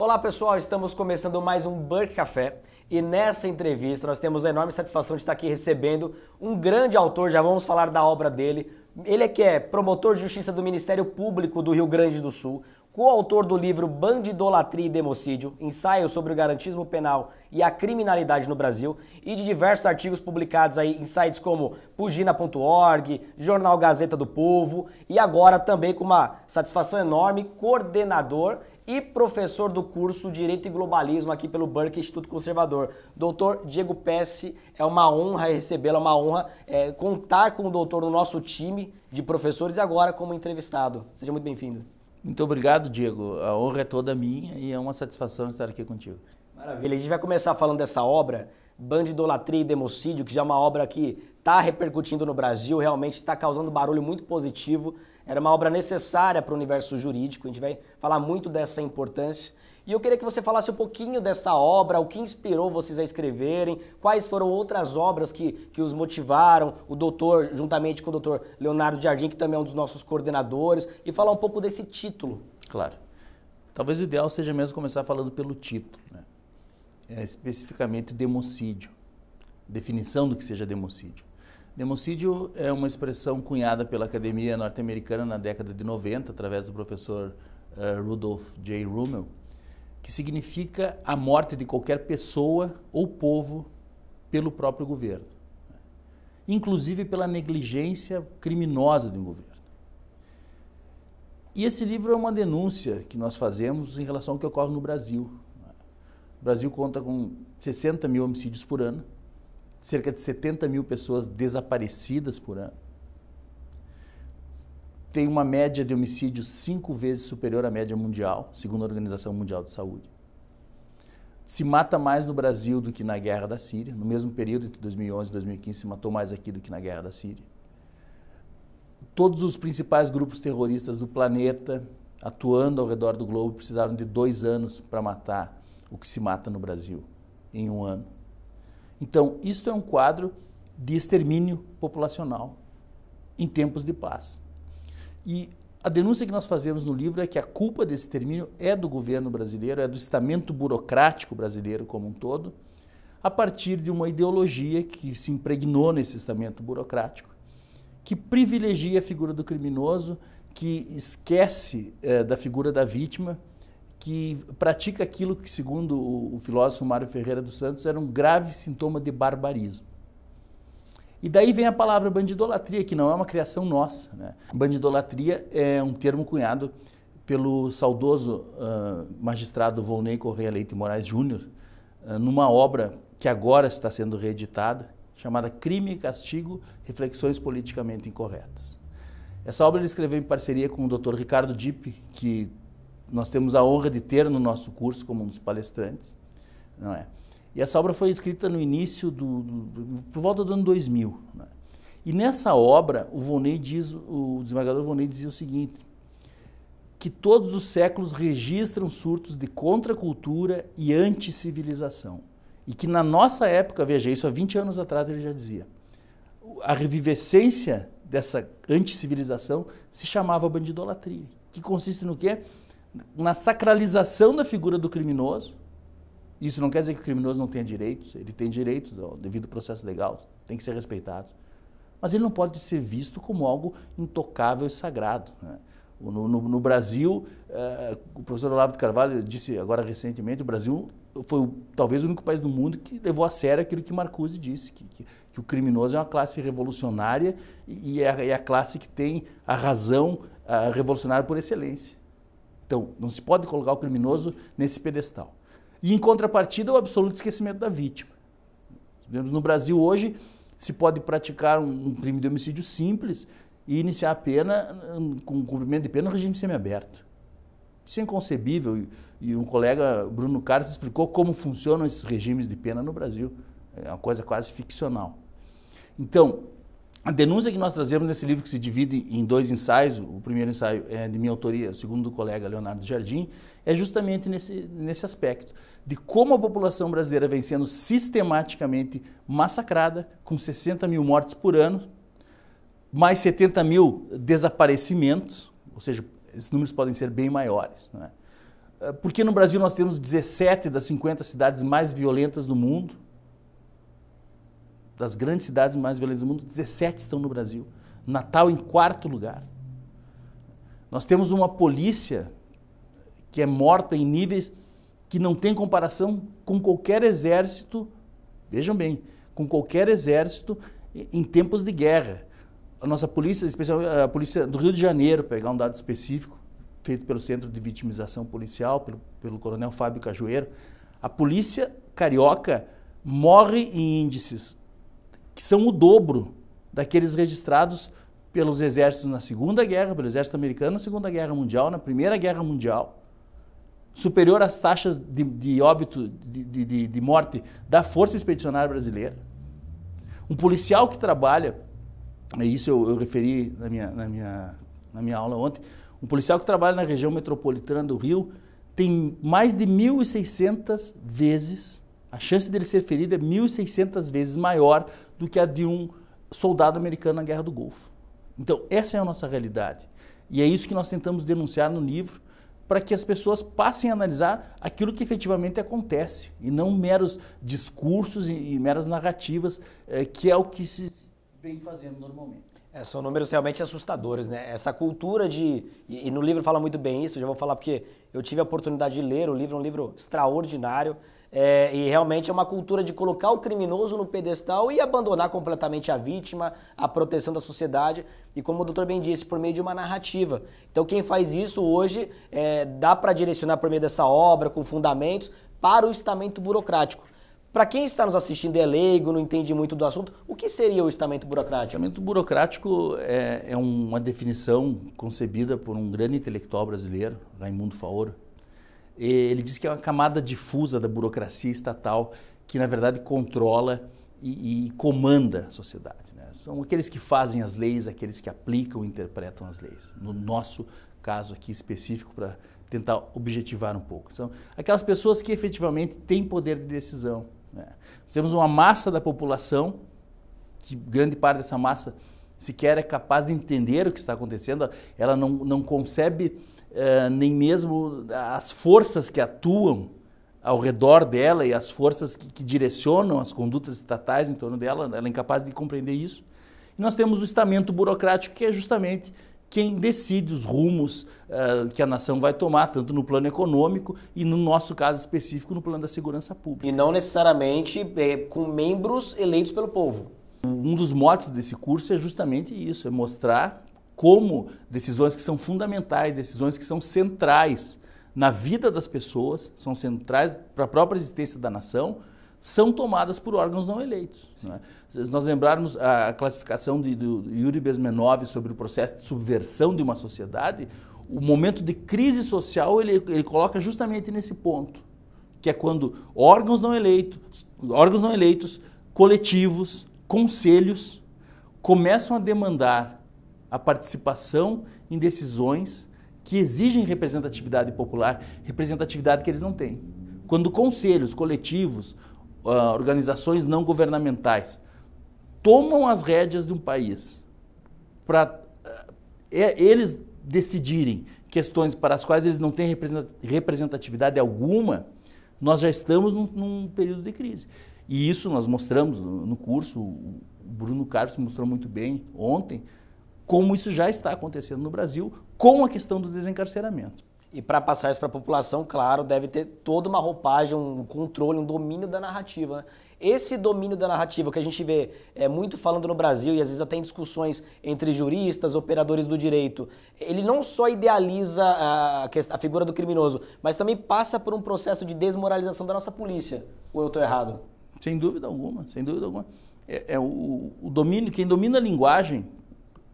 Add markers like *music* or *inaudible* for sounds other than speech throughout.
Olá pessoal, estamos começando mais um Burke Café e nessa entrevista nós temos a enorme satisfação de estar aqui recebendo um grande autor, já vamos falar da obra dele. Ele é que é promotor de justiça do Ministério Público do Rio Grande do Sul, coautor do livro Bandidolatria e Democídio, ensaio sobre o garantismo penal e a criminalidade no Brasil, e de diversos artigos publicados aí em sites como pugina.org, Jornal Gazeta do Povo, e agora também com uma satisfação enorme, coordenador e professor do curso Direito e Globalismo aqui pelo Burke Instituto Conservador. Doutor Diego Pesce, é uma honra recebê-lo, é uma honra é, contar com o doutor no nosso time de professores e agora como entrevistado. Seja muito bem-vindo. Muito obrigado, Diego. A honra é toda minha e é uma satisfação estar aqui contigo. Maravilha. A gente vai começar falando dessa obra, Banda Idolatria e Democídio, que já é uma obra que está repercutindo no Brasil, realmente está causando barulho muito positivo. Era uma obra necessária para o universo jurídico. A gente vai falar muito dessa importância. E eu queria que você falasse um pouquinho dessa obra, o que inspirou vocês a escreverem, quais foram outras obras que, que os motivaram, o doutor, juntamente com o doutor Leonardo Jardim, que também é um dos nossos coordenadores, e falar um pouco desse título. Claro. Talvez o ideal seja mesmo começar falando pelo título, né? é, especificamente democídio, definição do que seja democídio. Democídio é uma expressão cunhada pela academia norte-americana na década de 90, através do professor uh, eh, Rudolf J. Rummel, que significa a morte de qualquer pessoa ou povo pelo próprio governo, inclusive pela negligência criminosa de um governo. E esse livro é uma denúncia que nós fazemos em relação ao que ocorre no Brasil. O Brasil conta com 60 mil homicídios por ano, cerca de 70 mil pessoas desaparecidas por ano tem uma média de homicídios cinco vezes superior à média mundial, segundo a Organização Mundial de Saúde. Se mata mais no Brasil do que na guerra da Síria. No mesmo período, entre 2011 e 2015, se matou mais aqui do que na guerra da Síria. Todos os principais grupos terroristas do planeta, atuando ao redor do globo, precisaram de dois anos para matar o que se mata no Brasil, em um ano. Então, isto é um quadro de extermínio populacional em tempos de paz. E a denúncia que nós fazemos no livro é que a culpa desse termínio é do governo brasileiro, é do estamento burocrático brasileiro como um todo, a partir de uma ideologia que se impregnou nesse estamento burocrático, que privilegia a figura do criminoso, que esquece eh, da figura da vítima, que pratica aquilo que, segundo o, o filósofo Mário Ferreira dos Santos, era um grave sintoma de barbarismo. E daí vem a palavra bandidolatria, que não é uma criação nossa. Né? Bandidolatria é um termo cunhado pelo saudoso uh, magistrado Volney Correia Leite Moraes Júnior, uh, numa obra que agora está sendo reeditada, chamada Crime e Castigo, Reflexões Politicamente Incorretas. Essa obra ele escreveu em parceria com o Dr. Ricardo Dipp, que nós temos a honra de ter no nosso curso como um dos palestrantes, não é? E essa obra foi escrita no início do, do, do por volta do ano 2000. Né? E nessa obra, o Vonei diz, o desembargador Vonei dizia o seguinte: que todos os séculos registram surtos de contracultura e anticivilização. E que na nossa época, veja, isso há 20 anos atrás ele já dizia, a revivescência dessa anticivilização se chamava bandidolatria, que consiste no quê? Na sacralização da figura do criminoso, isso não quer dizer que o criminoso não tenha direitos, ele tem direitos devido ao processo legal, tem que ser respeitado. Mas ele não pode ser visto como algo intocável e sagrado. Né? No, no, no, Brasil, eh, o professor Olavo de Carvalho disse agora recentemente, o Brasil foi talvez o único país do mundo que levou a sério aquilo que Marcuse disse, que, que, que o criminoso é uma classe revolucionária e é, é, a classe que tem a razão a eh, revolucionária por excelência. Então, não se pode colocar o criminoso nesse pedestal e, em contrapartida, o absoluto esquecimento da vítima. Vemos no Brasil hoje se pode praticar um, crime de homicídio simples e iniciar a pena hum, com cumprimento de pena no regime semiaberto. Isso é inconcebível e, e um colega, Bruno Carlos, explicou como funcionam esses regimes de pena no Brasil. É uma coisa quase ficcional. Então, a denúncia que nós trazemos nesse livro, que se divide em dois ensaios, o primeiro ensaio é de minha autoria, o segundo do colega Leonardo Jardim, é justamente nesse, nesse aspecto de como a população brasileira vem sendo sistematicamente massacrada, com 60 mil mortes por ano, mais 70 mil desaparecimentos, ou seja, esses números podem ser bem maiores. Não é? Ah, porque no Brasil nós temos 17 das 50 cidades mais violentas do mundo, das grandes cidades mais violentas do mundo, 17 estão no Brasil. Natal em quarto lugar. Nós temos uma polícia que é morta em níveis que não tem comparação com qualquer exército, vejam bem, com qualquer exército em tempos de guerra. A nossa polícia, especialmente eh, a polícia do Rio de Janeiro, pegar um dado específico, feito pelo Centro de Vitimização Policial, pelo, pelo coronel Fábio Cajueiro, a polícia carioca morre em índices que são o dobro daqueles registrados pelos exércitos na Segunda Guerra, pelo exército americano na Segunda Guerra Mundial, na Primeira Guerra Mundial superior às taxas de, de óbito, de, de, de morte da Força Expedicionária Brasileira. Um policial que trabalha, e é isso eu, eu referi na minha, na, minha, na minha aula ontem, um policial que trabalha na região metropolitana do Rio tem mais de 1.600 vezes, a chance dele ser ferido é 1.600 vezes maior do que a de um soldado americano na Guerra do Golfo. Então, essa é a nossa realidade. E é isso que nós tentamos denunciar no livro, para que as pessoas passem a analisar aquilo que efetivamente acontece e não meros discursos e, e meras narrativas, eh, que é o que se vem fazendo normalmente. É, são números realmente assustadores, né? Essa cultura de. E, e no livro fala muito bem isso, já vou falar porque eu tive a oportunidade de ler o livro, um livro extraordinário. É, e realmente é uma cultura de colocar o criminoso no pedestal e abandonar completamente a vítima, a proteção da sociedade, e como o doutor bem disse, por meio de uma narrativa. Então, quem faz isso hoje é, dá para direcionar por meio dessa obra, com fundamentos, para o estamento burocrático. Para quem está nos assistindo é leigo, não entende muito do assunto, o que seria o estamento burocrático? O estamento burocrático é, é uma definição concebida por um grande intelectual brasileiro, Raimundo Faoro. Ele diz que é uma camada difusa da burocracia estatal que, na verdade, controla e, e comanda a sociedade. Né? São aqueles que fazem as leis, aqueles que aplicam e interpretam as leis. No nosso caso aqui específico, para tentar objetivar um pouco, são aquelas pessoas que efetivamente têm poder de decisão nós temos uma massa da população, que grande parte dessa massa sequer é capaz de entender o que está acontecendo, ela não, não concebe uh, nem mesmo as forças que atuam ao redor dela e as forças que, que, direcionam as condutas estatais em torno dela, ela é incapaz de compreender isso. E nós temos o estamento burocrático, que é justamente quem decide os rumos uh, que a nação vai tomar, tanto no plano econômico e, no nosso caso específico, no plano da segurança pública. E não necessariamente é, com membros eleitos pelo povo. Um dos motes desse curso é justamente isso: é mostrar como decisões que são fundamentais, decisões que são centrais na vida das pessoas, são centrais para a própria existência da nação, são tomadas por órgãos não eleitos. Né? Se nós lembrarmos a classificação de, do Yuri Besmenov sobre o processo de subversão de uma sociedade, o momento de crise social ele, ele coloca justamente nesse ponto, que é quando órgãos não eleitos, órgãos não eleitos, coletivos, conselhos começam a demandar a participação em decisões que exigem representatividade popular, representatividade que eles não têm. Quando conselhos, coletivos, uh, organizações não governamentais tomam as rédeas de um país para uh, ah, é, eles decidirem questões para as quais eles não têm representatividade alguma, nós já estamos num, num período de crise. E isso nós mostramos no, curso, o Bruno Carlos mostrou muito bem ontem, como isso já está acontecendo no Brasil com a questão do desencarceramento. E para passar isso para a população, claro, deve ter toda uma roupagem, um controle, um domínio da narrativa. Né? Esse domínio da narrativa que a gente vê é muito falando no Brasil e às vezes até em discussões entre juristas, operadores do direito, ele não só idealiza a, a figura do criminoso, mas também passa por um processo de desmoralização da nossa polícia. Ou eu estou errado? Sem dúvida alguma, sem dúvida alguma. É, é o, o domínio, quem domina a linguagem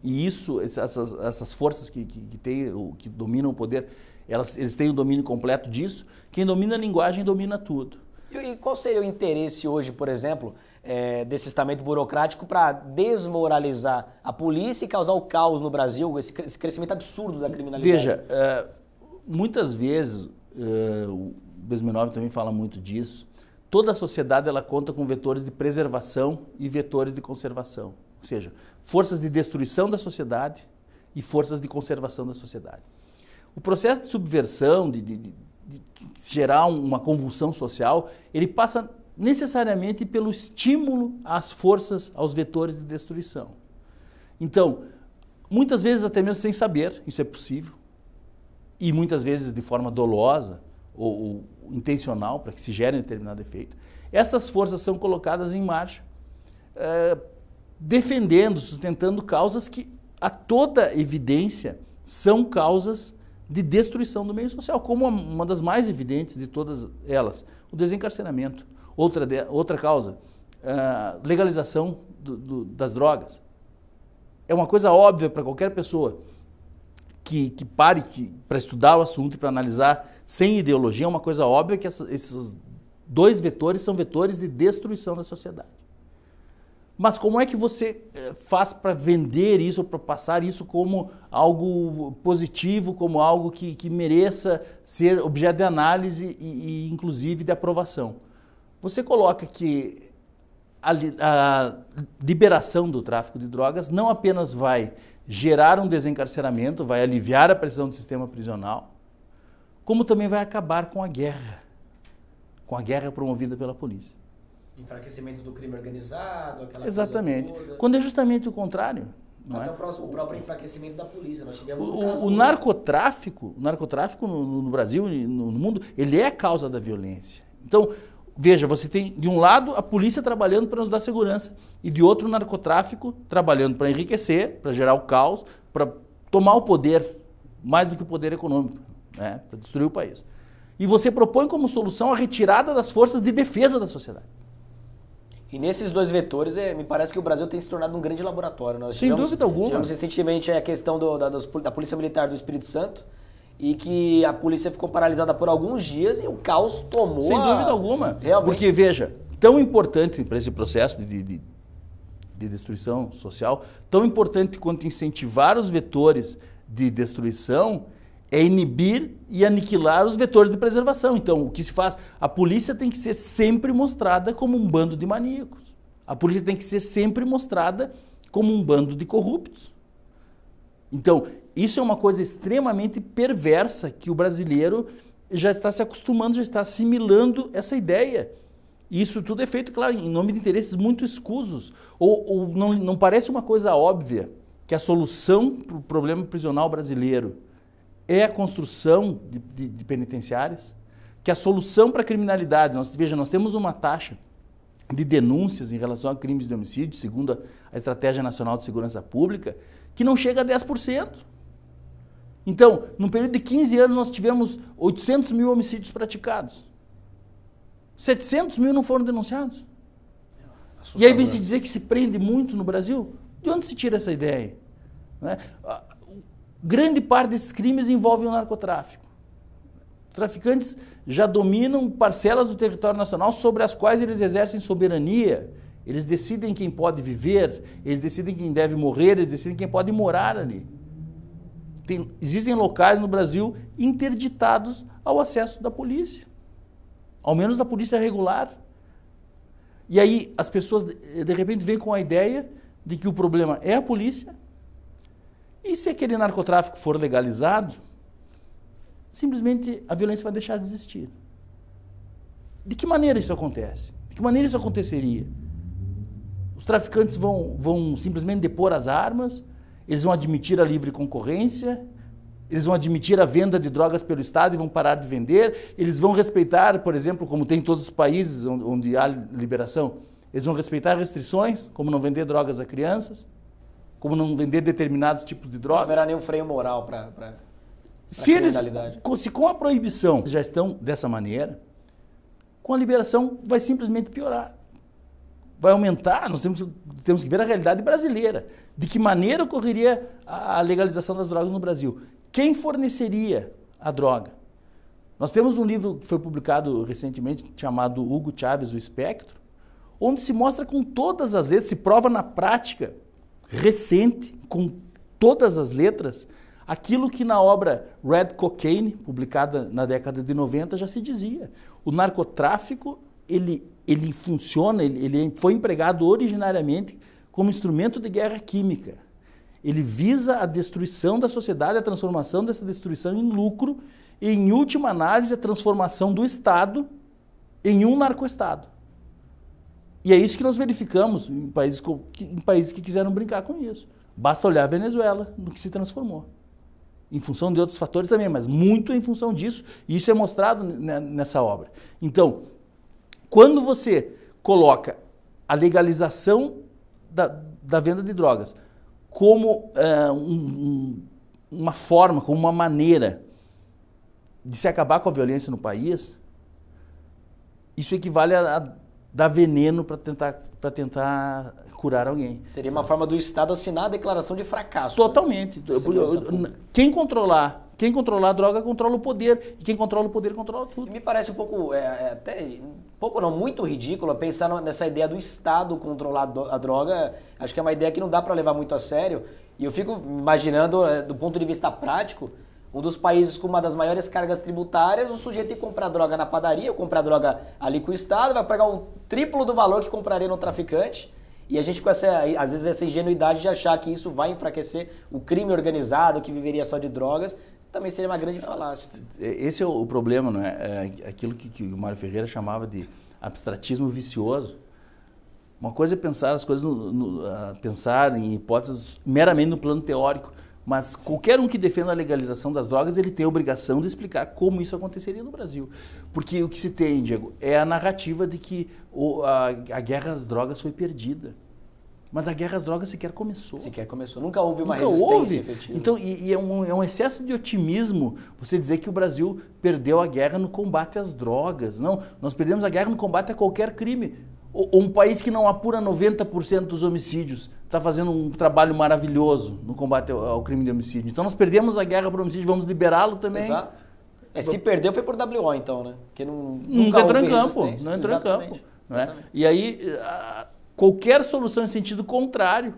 e isso, essas, essas forças que, que, que, tem, que dominam o poder, elas, eles têm o domínio completo disso. Quem domina a linguagem domina tudo. E, e qual seria o interesse hoje, por exemplo, é, desse estamento burocrático para desmoralizar a polícia e causar o caos no Brasil, esse, esse crescimento absurdo da criminalidade? Veja, uh, muitas vezes, uh, o 2009 também fala muito disso, toda a sociedade ela conta com vetores de preservação e vetores de conservação. Ou seja, forças de destruição da sociedade e forças de conservação da sociedade. O processo de subversão, de, de, de, de gerar uma convulsão social, ele passa necessariamente pelo estímulo às forças, aos vetores de destruição. Então, muitas vezes até mesmo sem saber, isso é possível, e muitas vezes de forma dolosa ou, ou intencional para que se gere um determinado efeito, essas forças são colocadas em marcha, eh, defendendo, sustentando causas que, a toda evidência, são causas de destruição do meio social, como uma das mais evidentes de todas elas, o desencarceramento. Outra, de, outra causa, a ah, legalização do, do, das drogas. É uma coisa óbvia para qualquer pessoa que, que pare para estudar o assunto e para analisar sem ideologia, é uma coisa óbvia que essa, esses dois vetores são vetores de destruição da sociedade. Mas como é que você eh, faz para vender isso, para passar isso como algo positivo, como algo que, que mereça ser objeto de análise e, e inclusive de aprovação? Você coloca que a, a, liberação do tráfico de drogas não apenas vai gerar um desencarceramento, vai aliviar a pressão do sistema prisional, como também vai acabar com a guerra, com a guerra promovida pela polícia enfraquecimento do crime organizado, aquela Exatamente. Quando é justamente o contrário. Não é? Até é? o, próximo, o, próprio enfraquecimento da polícia. Nós o, o, o narcotráfico, o narcotráfico no, no, no Brasil e no, no mundo, ele é a causa da violência. Então, veja, você tem de um lado a polícia trabalhando para nos dar segurança e de outro o narcotráfico trabalhando para enriquecer, para gerar o caos, para tomar o poder, mais do que o poder econômico, né? para destruir o país. E você propõe como solução a retirada das forças de defesa da sociedade. E nesses dois vetores, é, me parece que o Brasil tem se tornado um grande laboratório. Nós Sem tivemos, dúvida alguma. Tivemos recentemente é, a questão do, da, da Polícia Militar do Espírito Santo, e que a polícia ficou paralisada por alguns dias e o caos tomou. Sem dúvida alguma. Realmente. Porque, veja, tão importante para esse processo de, de, de, destruição social, tão importante quanto incentivar os vetores de destruição, é inibir e aniquilar os vetores de preservação. Então, o que se faz? A polícia tem que ser sempre mostrada como um bando de maníacos. A polícia tem que ser sempre mostrada como um bando de corruptos. Então, isso é uma coisa extremamente perversa que o brasileiro já está se acostumando, já está assimilando essa ideia. E isso tudo é feito, claro, em nome de interesses muito escusos. Ou, ou não, não parece uma coisa óbvia que a solução para o problema prisional brasileiro é a construção de, de, de penitenciárias, que a solução para a criminalidade, nós, veja, nós temos uma taxa de denúncias em relação a crimes de homicídio, segundo a, a Estratégia Nacional de Segurança Pública, que não chega a 10%. Então, num período de 15 anos, nós tivemos 800 mil homicídios praticados. 700 mil não foram denunciados. Assustador. E aí vem se dizer que se prende muito no Brasil? De onde se tira essa ideia? Né? Grande parte desses crimes envolve o narcotráfico. Traficantes já dominam parcelas do território nacional sobre as quais eles exercem soberania. Eles decidem quem pode viver, eles decidem quem deve morrer, eles decidem quem pode morar ali. Tem, existem locais no Brasil interditados ao acesso da polícia, ao menos da polícia regular. E aí as pessoas de repente vêm com a ideia de que o problema é a polícia e se aquele narcotráfico for legalizado, simplesmente a violência vai deixar de existir. De que maneira isso acontece? De que maneira isso aconteceria? Os traficantes vão, vão simplesmente depor as armas, eles vão admitir a livre concorrência, eles vão admitir a venda de drogas pelo Estado e vão parar de vender, eles vão respeitar, por exemplo, como tem em todos os países onde há liberação, eles vão respeitar restrições, como não vender drogas a crianças como não vender determinados tipos de drogas. Não haverá nenhum freio moral para. Pra... Se eles, se com a proibição já estão dessa maneira, com a liberação vai simplesmente piorar. Vai aumentar, nós temos, temos que ver a realidade brasileira. De que maneira ocorreria a legalização das drogas no Brasil? Quem forneceria a droga? Nós temos um livro que foi publicado recentemente chamado Hugo Chávez, o Espectro, onde se mostra com todas as letras, se prova na prática recente, com todas as letras, aquilo que na obra Red Cocaine, publicada na década de 90, já se dizia. O narcotráfico, ele, ele funciona, ele, ele foi empregado originariamente como instrumento de guerra química. Ele visa a destruição da sociedade, a transformação dessa destruição em lucro e, em última análise, a transformação do Estado em um narco-estado. E é isso que nós verificamos em países, que, em países que quiseram brincar com isso. Basta olhar a Venezuela, no que se transformou. Em função de outros fatores também, mas muito em função disso, e isso é mostrado nessa obra. Então, quando você coloca a legalização da, da venda de drogas como uh, um, um, uma forma, como uma maneira de se acabar com a violência no país, isso equivale a, a dar veneno para tentar para tentar curar alguém. Seria uma forma do Estado assinar a declaração de fracasso. Né? Totalmente. Né? Quem controlar quem controlar a droga controla o poder. E quem controla o poder controla tudo. Me parece um pouco, é, é até, pouco não, muito ridículo pensar nessa ideia do Estado controlar a droga. Acho que é uma ideia que não dá para levar muito a sério. E eu fico imaginando, é, do ponto de vista prático, um dos países com uma das maiores cargas tributárias, o sujeito tem que comprar droga na padaria, ou comprar droga ali com o Estado, vai pagar um triplo do valor que compraria no traficante. E a gente com essa, às vezes, essa ingenuidade de achar que isso vai enfraquecer o crime organizado, que viveria só de drogas, também seria uma grande falácia. É, é, esse é o problema, não é? é aquilo que, que o Mário Ferreira chamava de abstratismo vicioso. Uma coisa é pensar as coisas, no, no, ah, pensar em hipóteses meramente no plano teórico. Mas Sim. qualquer um que defenda a legalização das drogas, ele tem a obrigação de explicar como isso aconteceria no Brasil. Porque o que se tem, Diego, é a narrativa de que o, a, a guerra às drogas foi perdida. Mas a guerra às drogas sequer começou. Sequer começou. Nunca houve uma Nunca resistência houve. efetiva. Então, e, e é, um, é, um, excesso de otimismo você dizer que o Brasil perdeu a guerra no combate às drogas. Não, nós perdemos a guerra no combate a qualquer crime um país que não apura 90% dos homicídios está fazendo um trabalho maravilhoso no combate ao, crime de homicídio. Então nós perdemos a guerra para o homicídio, vamos liberá-lo também. Exato. É, se perdeu foi por WO então, né? Porque não, nunca, nunca entrou em campo, não entrou em campo. Né? E aí, qualquer solução em sentido contrário,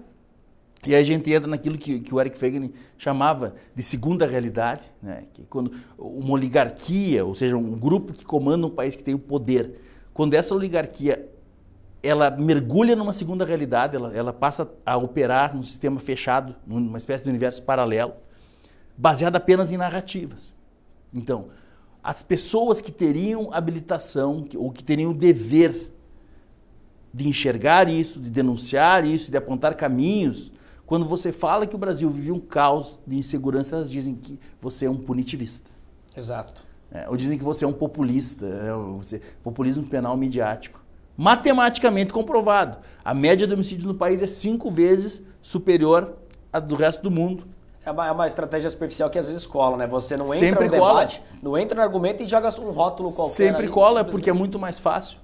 e aí a gente entra naquilo que, que o Eric Feigen chamava de segunda realidade, né? que é quando uma oligarquia, ou seja, um grupo que comanda um país que tem o poder, quando essa oligarquia ela mergulha numa segunda realidade, ela, ela passa a operar num sistema fechado, numa espécie de universo paralelo, baseado apenas em narrativas. Então, as pessoas que teriam habilitação, ou que teriam o dever de enxergar isso, de denunciar isso, de apontar caminhos, quando você fala que o Brasil vive um caos de insegurança, elas dizem que você é um punitivista. Exato. É, ou dizem que você é um populista, é, você, populismo penal midiático matematicamente comprovado. A média de homicídios no país é cinco vezes superior à do resto do mundo. É uma, é uma estratégia superficial que às vezes cola, né? Você não entra Sempre no cola. debate, não entra no argumento e joga um rótulo qualquer. Sempre ali, cola, porque é muito mais fácil.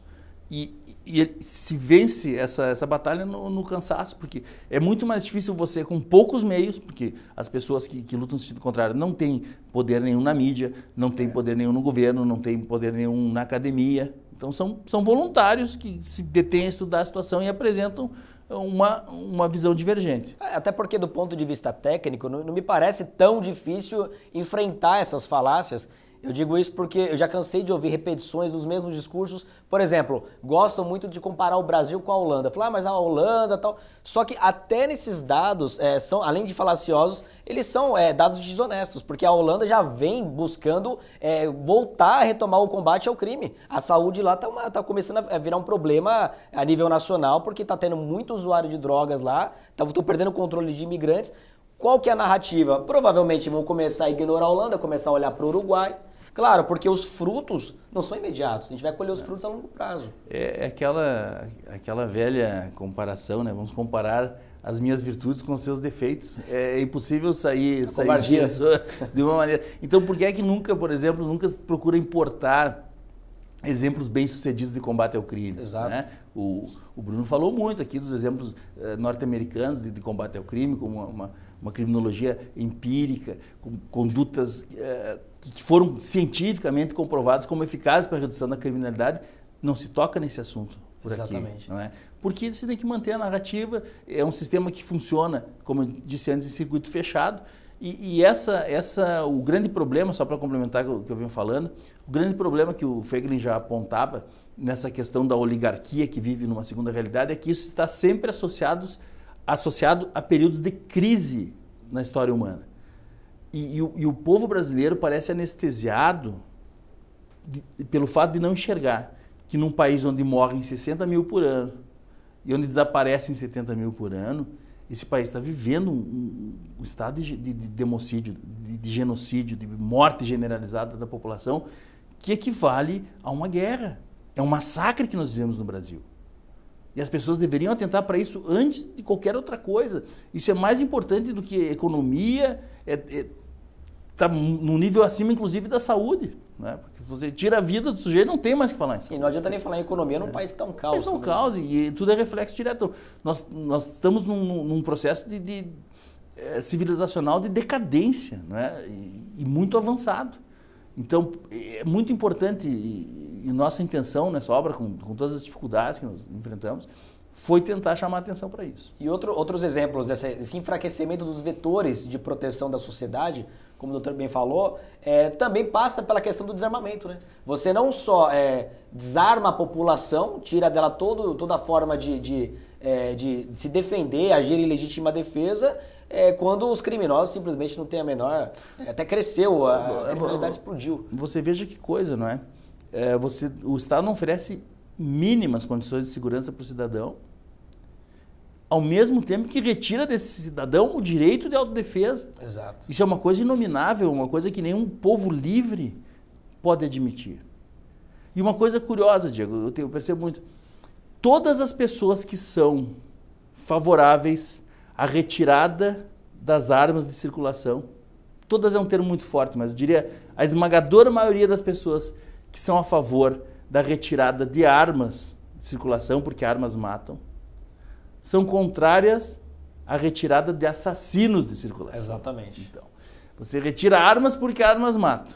E, e, se vence essa, essa batalha no, no, cansaço, porque é muito mais difícil você, com poucos meios, porque as pessoas que, que lutam no sentido contrário não têm poder nenhum na mídia, não têm é. poder nenhum no governo, não têm poder nenhum na academia, então são, são voluntários que se detêm a estudar a situação e apresentam uma, uma visão divergente. É, até porque, do ponto de vista técnico, não, não, me parece tão difícil enfrentar essas falácias eu digo isso porque eu já cansei de ouvir repetições dos mesmos discursos. Por exemplo, gostam muito de comparar o Brasil com a Holanda. Falar, ah, mas a Holanda tal. Só que até nesses dados, é, são, além de falaciosos, eles são é, dados desonestos, porque a Holanda já vem buscando é, voltar a retomar o combate ao crime. A saúde lá está tá começando a virar um problema a nível nacional, porque está tendo muito usuário de drogas lá, estão tá, perdendo o controle de imigrantes. Qual que é a narrativa? Provavelmente vão começar a ignorar a Holanda, começar a olhar para o Uruguai, Claro, porque os frutos não são imediatos. A gente vai colher os é. frutos a longo prazo. É, é aquela, aquela velha comparação, né? Vamos comparar as minhas virtudes com os seus defeitos. É, é impossível sair, sair disso *laughs* de uma maneira. Então, por que é que nunca, por exemplo, nunca se procura importar exemplos bem-sucedidos de combate ao crime? Exato. Né? O, o Bruno falou muito aqui dos exemplos eh, norte-americanos de, de, combate ao crime, como uma, uma, criminologia empírica, com condutas... Eh, que foram cientificamente comprovados como eficazes para a redução da criminalidade, não se toca nesse assunto por Exatamente. aqui, não é? Porque você tem que manter a narrativa, é um sistema que funciona, como eu disse antes, em circuito fechado, e, e essa, essa, o grande problema, só para complementar o que eu venho falando, o grande problema que o Feiglin já apontava nessa questão da oligarquia que vive numa segunda realidade é que isso está sempre associados, associado a períodos de crise na história humana. E, e, o, e o povo brasileiro parece anestesiado de, pelo fato de não enxergar que num país onde morrem 60 mil por ano e onde desaparecem 70 mil por ano, esse país está vivendo um, um, estado de, de, de democídio, de, de, genocídio, de morte generalizada da população, que equivale a uma guerra. É um massacre que nós vivemos no Brasil. E as pessoas deveriam atentar para isso antes de qualquer outra coisa. Isso é mais importante do que economia, é, é está num nível acima, inclusive, da saúde. Né? Porque você tira a vida do sujeito, não tem mais o que falar em saúde. E não adianta nem falar em economia num é. país que está um caos. Está um caos e tudo é reflexo direto. Nós, nós estamos num, num processo de, de é, civilizacional de decadência né? E, e, muito avançado. Então, é, é muito importante, e, e nossa intenção nessa obra, com, com todas as dificuldades que nós enfrentamos, foi tentar chamar atenção para isso. E outro, outros exemplos desse enfraquecimento dos vetores de proteção da sociedade como o doutor bem falou, é, também passa pela questão do desarmamento. Né? Você não só é, desarma a população, tira dela todo, toda a forma de, de, é, de se defender, agir em legítima defesa, é, quando os criminosos simplesmente não têm a menor. Até cresceu, a, a criminalidade explodiu. Você veja que coisa, não é? é? você, o Estado não oferece mínimas condições de segurança para o cidadão ao mesmo tempo que retira desse cidadão o direito de autodefesa. Exato. Isso é uma coisa inominável, uma coisa que nenhum povo livre pode admitir. E uma coisa curiosa, Diego, eu, tenho, eu percebo muito. Todas as pessoas que são favoráveis à retirada das armas de circulação, todas é um termo muito forte, mas diria a esmagadora maioria das pessoas que são a favor da retirada de armas de circulação, porque armas matam, são contrárias à retirada de assassinos de circulação. Exatamente. Então, você retira armas porque armas matam.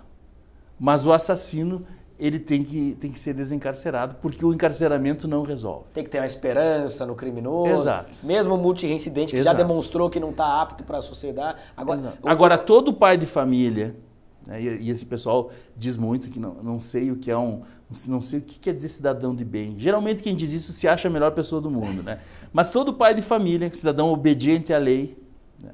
Mas o assassino ele tem que, tem que ser desencarcerado, porque o encarceramento não resolve. Tem que ter uma esperança no criminoso. Exato. Mesmo o multireincidente que Exato. já demonstrou que não está apto para a sociedade. Agora, o... Agora, todo pai de família, né, e, e, esse pessoal diz muito que não, não sei o que é um, não sei o que quer dizer cidadão de bem. Geralmente quem diz isso se acha a melhor pessoa do mundo, né? Mas todo pai de família, cidadão obediente à lei, né?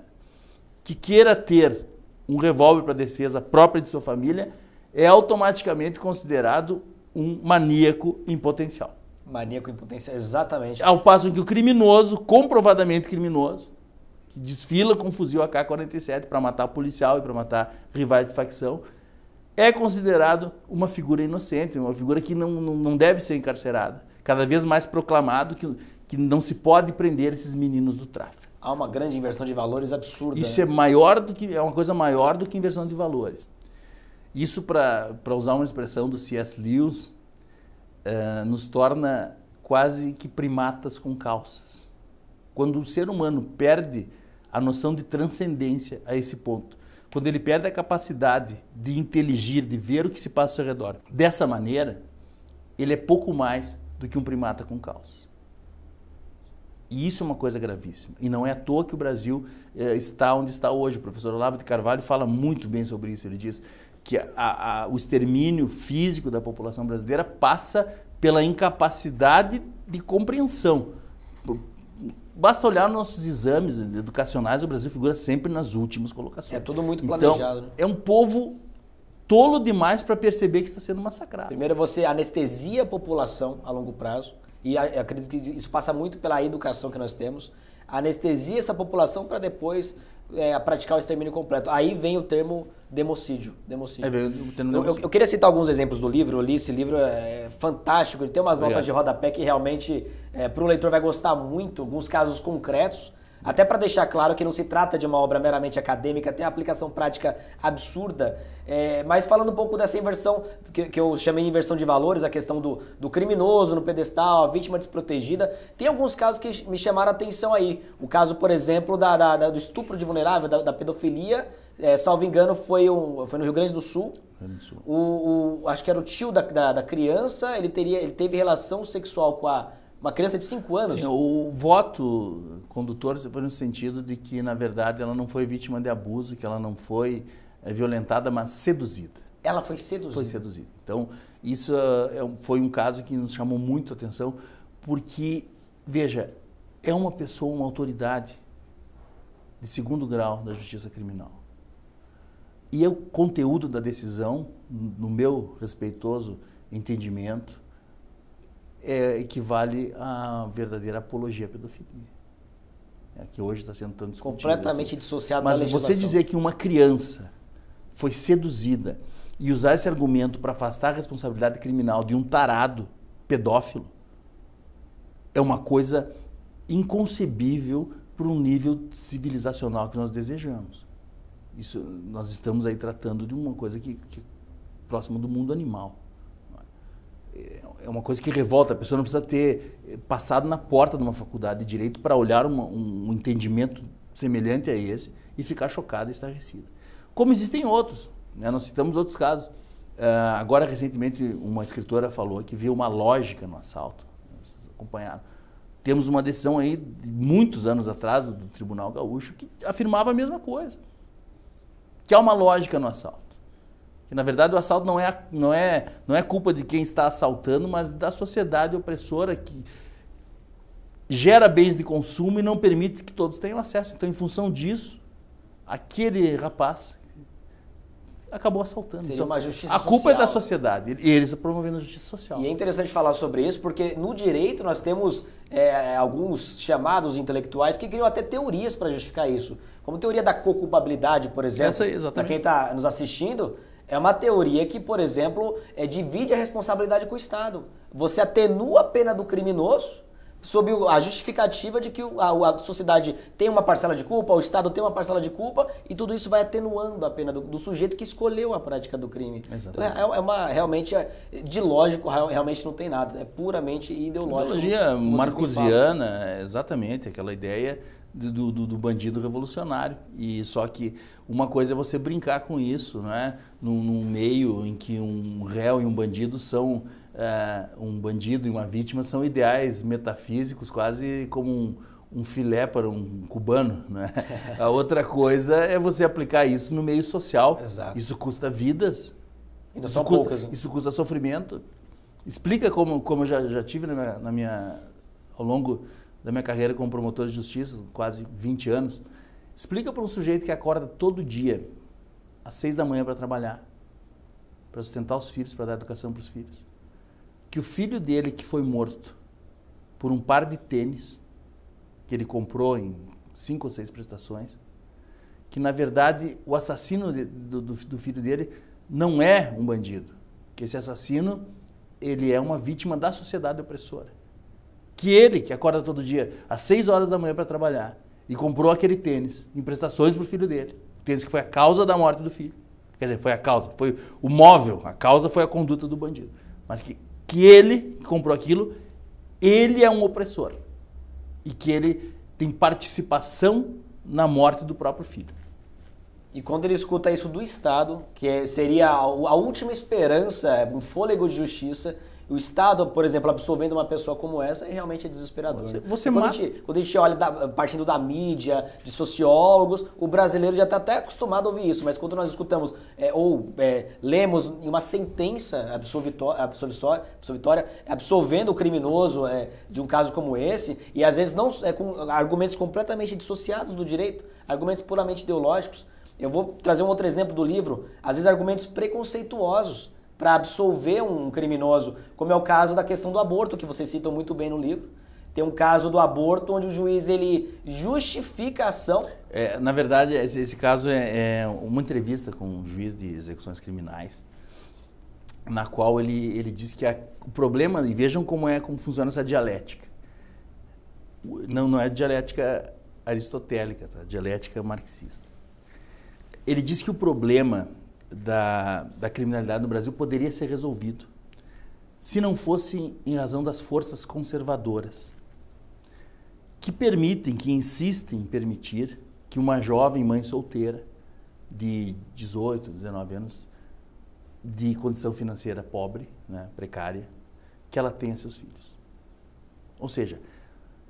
que queira ter um revólver para defesa própria de sua família, é automaticamente considerado um maníaco em potencial. Maníaco em potencial, exatamente. Ao passo que o criminoso, comprovadamente criminoso, que desfila com um fuzil AK-47 para matar policial e para matar rivais de facção, é considerado uma figura inocente, uma figura que não, não, não deve ser encarcerada. Cada vez mais proclamado que, que não se pode prender esses meninos do tráfico. Há uma grande inversão de valores absurda. Isso é maior do que é uma coisa maior do que inversão de valores. Isso, para usar uma expressão do C.S. Lewis, uh, nos torna quase que primatas com calças. Quando o ser humano perde a noção de transcendência a esse ponto, quando ele perde a capacidade de inteligir, de ver o que se passa ao seu redor, dessa maneira, ele é pouco mais do que um primata com caos. E isso é uma coisa gravíssima. E não é à toa que o Brasil eh, está onde está hoje. O professor Olavo de Carvalho fala muito bem sobre isso. Ele diz que a, a, o extermínio físico da população brasileira passa pela incapacidade de compreensão Basta olhar nossos exames educacionais, o Brasil figura sempre nas últimas colocações. É tudo muito então, planejado. Então, né? É um povo tolo demais para perceber que está sendo massacrado. Primeiro é você anestesia a população a longo prazo, e acredito que isso passa muito pela educação que nós temos, anestesia essa população para depois é, praticar o extermínio completo. Aí vem o termo democídio. democídio. É, o termo democídio. Eu, eu, eu, queria citar alguns exemplos do livro. Eu li esse livro, é fantástico. Ele tem umas Obrigado. notas de rodapé que realmente, é, para o leitor, vai gostar muito. Alguns casos concretos até para deixar claro que não se trata de uma obra meramente acadêmica, tem aplicação prática absurda. É, mas falando um pouco dessa inversão, que, que, eu chamei de inversão de valores, a questão do, do criminoso no pedestal, a vítima desprotegida, tem alguns casos que me chamaram a atenção aí. O caso, por exemplo, da, da, da do estupro de vulnerável, da, da pedofilia, é, salvo engano, foi, um, foi no Rio Grande do Sul. Grande do Sul. O, o, acho que era o tio da, da, da criança, ele, teria, ele teve relação sexual com a uma criança de 5 anos. Sim, o voto condutor foi no sentido de que, na verdade, ela não foi vítima de abuso, que ela não foi eh, violentada, mas seduzida. Ela foi seduzida? Foi seduzida. Então, isso eh, é foi um caso que nos chamou muito a atenção, porque, veja, é uma pessoa, uma autoridade de segundo grau da justiça criminal. E o conteúdo da decisão, no meu respeitoso entendimento, é, equivale à verdadeira apologia à pedofilia. É, que hoje está sendo tão discutido. Completamente aqui. Assim. dissociado Mas da você dizer que uma criança foi seduzida e usar esse argumento para afastar a responsabilidade criminal de um tarado pedófilo é uma coisa inconcebível para um nível civilizacional que nós desejamos. Isso, nós estamos aí tratando de uma coisa que, que é próxima do mundo animal é uma coisa que revolta. A pessoa não precisa ter passado na porta de uma faculdade de direito para olhar uma, um entendimento semelhante a esse e ficar chocada e estarrecida. Como existem outros, né? nós citamos outros casos. Uh, agora, recentemente, uma escritora falou que viu uma lógica no assalto. Vocês acompanharam. Temos uma decisão aí, de muitos anos atrás, do Tribunal Gaúcho, que afirmava a mesma coisa. Que há uma lógica no assalto na verdade o assalto não é, não é, não é culpa de quem está assaltando, mas da sociedade opressora que gera bens de consumo e não permite que todos tenham acesso. Então, em função disso, aquele rapaz acabou assaltando. Seria então, uma justiça a culpa social. é da sociedade. E eles promovendo a justiça social. E é interessante falar sobre isso, porque no direito nós temos é, alguns chamados intelectuais que criam até teorias para justificar isso. Como teoria da culpabilidade por exemplo. Para quem está nos assistindo, é uma teoria que, por exemplo, é, divide a responsabilidade com o Estado. Você atenua a pena do criminoso sob a justificativa de que a, sociedade tem uma parcela de culpa, o Estado tem uma parcela de culpa, e tudo isso vai atenuando a pena do, do sujeito que escolheu a prática do crime. Exatamente. Então, é, é, uma, realmente, é, de lógico, realmente não tem nada, é puramente ideológico. Ideologia marcosiana, é, exatamente, aquela ideia do, do, do, bandido revolucionário. E só que uma coisa é você brincar com isso, né? Num, num meio em que um réu e um bandido são eh, um bandido e uma vítima são ideais metafísicos, quase como um, um filé para um cubano, né? *laughs* A outra coisa é você aplicar isso no meio social. Exato. Isso custa vidas. isso, custa, poucas, né? isso custa sofrimento. Explica como, como eu já, já tive na minha, na minha ao longo da minha carreira como promotor de justiça, quase 20 anos. Explica para um sujeito que acorda todo dia, às 6 da manhã, para trabalhar, para sustentar os filhos, para dar educação para os filhos, que o filho dele, que foi morto por um par de tênis, que ele comprou em cinco ou seis prestações, que na verdade o assassino de, do, do, filho dele não é um bandido, que esse assassino ele é uma vítima da sociedade opressora que ele, que acorda todo dia às 6 horas da manhã para trabalhar, e comprou aquele tênis em prestações para o filho dele, tênis que foi a causa da morte do filho. Quer dizer, foi a causa, foi o móvel, a causa foi a conduta do bandido. Mas que, que ele que comprou aquilo, ele é um opressor. E que ele tem participação na morte do próprio filho. E quando ele escuta isso do Estado, que é, seria a última esperança, um fôlego de justiça, o Estado, por exemplo, absorvendo uma pessoa como essa, é realmente é desesperador. Você, você quando, mata... a gente, quando a gente olha da, partindo da mídia, de sociólogos, o brasileiro já está até acostumado a ouvir isso, mas quando nós escutamos é, ou é, lemos em uma sentença absolvitória, absolvitória absolvendo o criminoso é, de um caso como esse, e às vezes não é, com argumentos completamente dissociados do direito, argumentos puramente ideológicos, eu vou trazer um outro exemplo do livro, às vezes argumentos preconceituosos para absolver um criminoso, como é o caso da questão do aborto, que vocês citam muito bem no livro. Tem um caso do aborto onde o juiz ele justifica a ação. É, na verdade, esse, esse caso é, é, uma entrevista com um juiz de execuções criminais, na qual ele, ele diz que a, o problema, e vejam como é como funciona essa dialética. Não, não é dialética aristotélica, tá? dialética marxista. Ele diz que o problema da, da criminalidade no Brasil poderia ser resolvido se não fosse em razão das forças conservadoras que permitem, que insistem em permitir que uma jovem mãe solteira de 18, 19 anos, de condição financeira pobre, né, precária, que ela tenha seus filhos. Ou seja,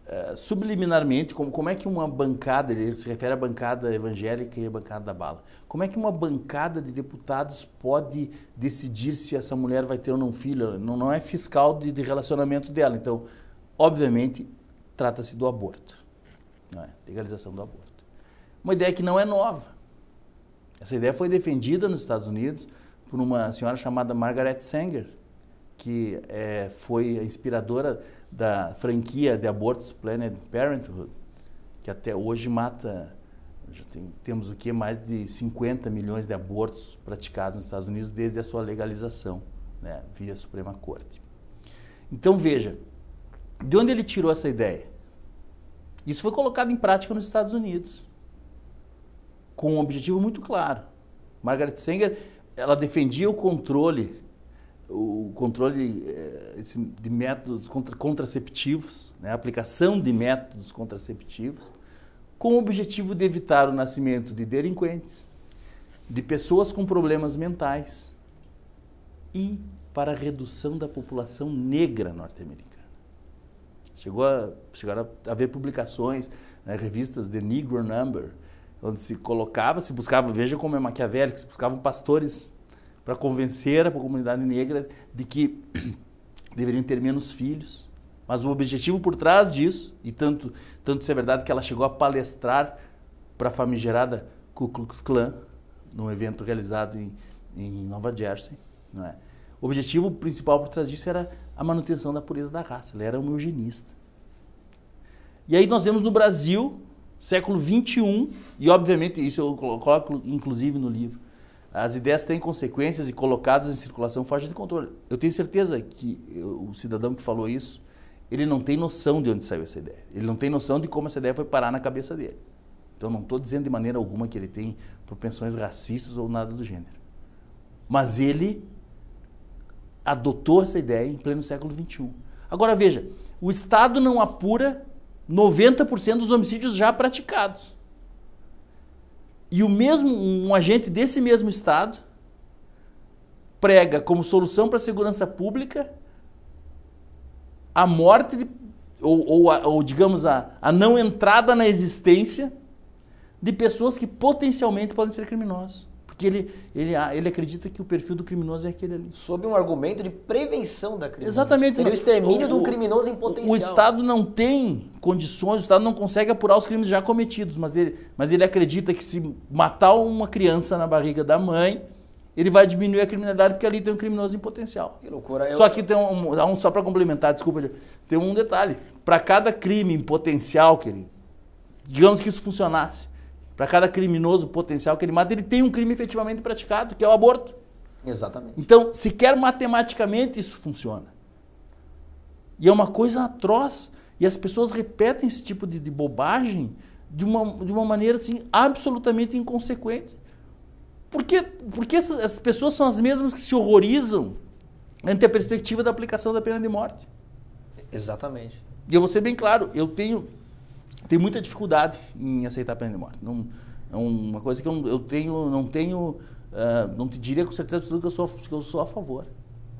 eh, subliminarmente, como, como é que uma bancada, ele se refere à bancada evangélica e à bancada da bala, como é que uma bancada de deputados pode decidir se essa mulher vai ter ou não filho? Não, não é fiscal de, de relacionamento dela. Então, obviamente, trata-se do aborto. Não é? Legalização do aborto. Uma ideia que não é nova. Essa ideia foi defendida nos Estados Unidos por uma senhora chamada Margaret Sanger, que é, foi a inspiradora da franquia de abortos Planned Parenthood, que até hoje mata, já tem, temos o que, mais de 50 milhões de abortos praticados nos Estados Unidos desde a sua legalização né, via Suprema Corte. Então veja, de onde ele tirou essa ideia? Isso foi colocado em prática nos Estados Unidos, com um objetivo muito claro. Margaret Sanger, ela defendia o controle o controle eh, de métodos contraceptivos, né, a aplicação de métodos contraceptivos, com o objetivo de evitar o nascimento de delinquentes, de pessoas com problemas mentais e para a redução da população negra norte-americana. Chegou a, chegaram a haver publicações, né, revistas The Negro Number, onde se colocava, se buscava, veja como é maquiavélico, se buscavam pastores para convencer a comunidade negra de que *clears throat* deveriam ter menos filhos. Mas o objetivo por trás disso, e tanto, tanto isso é verdade que ela chegou a palestrar para a famigerada Ku Klux Klan, num evento realizado em, em Nova Jersey. Não é? O objetivo principal por trás disso era a manutenção da pureza da raça, ela era um eugenista. E aí nós vemos no Brasil, século XXI, e obviamente isso eu coloco inclusive no livro, as ideias têm consequências e colocadas em circulação fora de controle. Eu tenho certeza que o cidadão que falou isso, ele não tem noção de onde saiu essa ideia. Ele não tem noção de como essa ideia foi parar na cabeça dele. Então não estou dizendo de maneira alguma que ele tem propensões racistas ou nada do gênero. Mas ele adotou essa ideia em pleno século XXI. Agora veja, o Estado não apura 90% dos homicídios já praticados. E o mesmo um agente desse mesmo estado prega como solução para a segurança pública a morte de, ou, ou, ou, digamos a, a não entrada na existência de pessoas que potencialmente podem ser criminosas. Porque ele, ele, ah, ele acredita que o perfil do criminoso é aquele ali. Sob um argumento de prevenção da criminalidade. Exatamente. Seria o extermínio um criminoso em potencial. O Estado não tem condições, o Estado não consegue apurar os crimes já cometidos, mas ele, mas ele acredita que se matar uma criança na barriga da mãe, ele vai diminuir a criminalidade porque ali tem um criminoso em potencial. Que loucura. Eu... Só que tem um, um só para complementar, desculpa, tem um detalhe. Para cada crime em potencial, querido, digamos que isso funcionasse, para cada criminoso potencial que ele mata, ele tem um crime efetivamente praticado, que é o aborto. Exatamente. Então, sequer matematicamente isso funciona. E é uma coisa atroz. E as pessoas repetem esse tipo de, de bobagem de uma, de uma maneira assim, absolutamente inconsequente. Porque, porque essas, essas pessoas são as mesmas que se horrorizam ante a perspectiva da aplicação da pena de morte. Exatamente. E eu vou ser bem claro, eu tenho tem muita dificuldade em aceitar a pena de morte. Não, é uma coisa que eu, eu tenho, não tenho, uh, não te diria com certeza absoluta que eu sou, que eu sou a favor.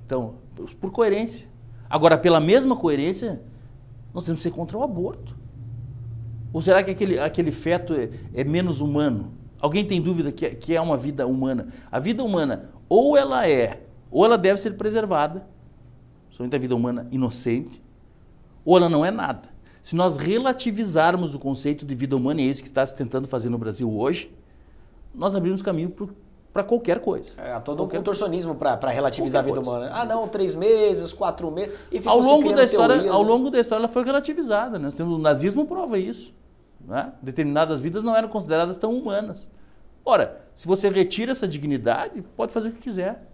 Então, por coerência. Agora, pela mesma coerência, nós temos que ser contra o aborto. Ou será que aquele, aquele feto é, é menos humano? Alguém tem dúvida que, é, que é uma vida humana? A vida humana, ou ela é, ou ela deve ser preservada, somente a vida humana inocente, ou ela não é nada. Se nós relativizarmos o conceito de vida humana, e é isso que está se tentando fazer no Brasil hoje, nós abrimos caminho para qualquer coisa. É, todo qualquer um contorcionismo para relativizar qualquer a vida coisa. humana. Ah, não, três meses, quatro meses. E ao longo da história, ao longo da história, ela foi relativizada. Né? Nós temos o nazismo prova isso. Né? Determinadas vidas não eram consideradas tão humanas. Ora, se você retira essa dignidade, pode fazer o que quiser.